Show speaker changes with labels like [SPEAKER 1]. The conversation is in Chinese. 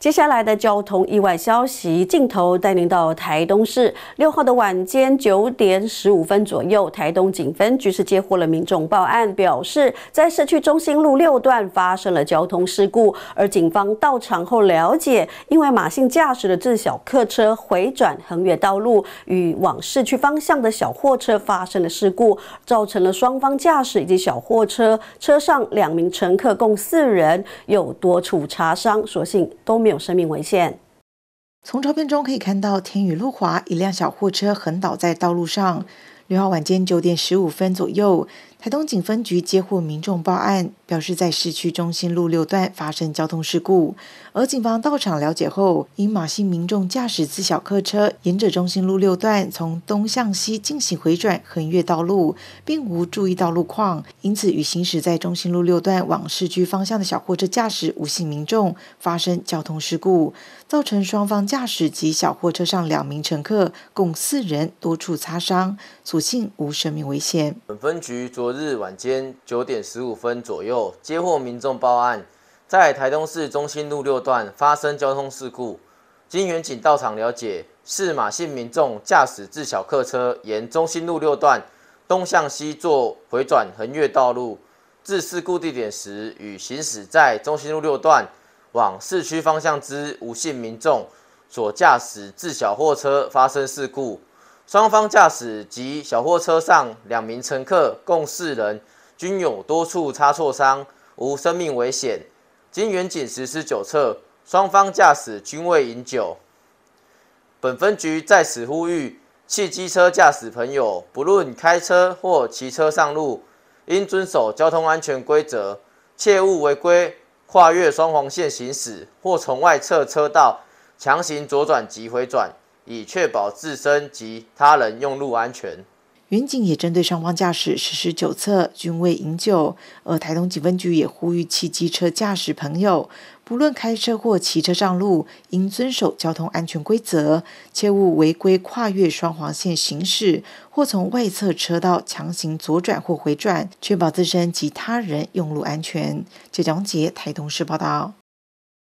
[SPEAKER 1] 接下来的交通意外消息，镜头带您到台东市六号的晚间九点十五分左右，台东警分局是接获了民众报案，表示在市区中心路六段发生了交通事故。而警方到场后了解，因为马姓驾驶的自小客车回转横越道路，与往市区方向的小货车发生了事故，造成了双方驾驶以及小货车车上两名乘客共四人有多处擦伤，所幸都没。有生命危险。
[SPEAKER 2] 从照片中可以看到，天雨路滑，一辆小货车横倒在道路上。六号晚间九点十五分左右，台东警分局接获民众报案，表示在市区中心路六段发生交通事故。而警方到场了解后，因马姓民众驾驶自小客车，沿着中心路六段从东向西进行回转横越道路，并无注意到路况，因此与行驶在中心路六段往市区方向的小货车驾驶吴姓民众发生交通事故，造成双方驾驶及小货车上两名乘客共四人多处擦伤。所不幸无生命危险。
[SPEAKER 3] 本分局昨日晚间九点十五分左右接获民众报案，在台东市中心路六段发生交通事故。经远警到场了解，是马姓民众驾驶自小客车，沿中心路六段东向西做回转横越道路，至事故地点时，与行驶在中心路六段往市区方向之吴姓民众所驾驶自小货车发生事故。双方驾驶及小货车上两名乘客共四人均有多处擦挫伤，无生命危险。经远警实施酒测，双方驾驶均未饮酒。本分局在此呼吁：汽机车驾驶朋友，不论开车或骑车上路，应遵守交通安全规则，切勿违规跨越双黄线行驶或从外侧车道强行左转及回转。以确保自身及他人用路安全。
[SPEAKER 2] 云警也针对双方驾驶实施酒测，均未饮酒。而台东警分局也呼吁骑机车驾驶朋友，不论开车或骑车上路，应遵守交通安全规则，切勿违规跨越双黄线行驶，或从外侧车道强行左转或回转，确保自身及他人用路安全。谢祥杰，台东市报道。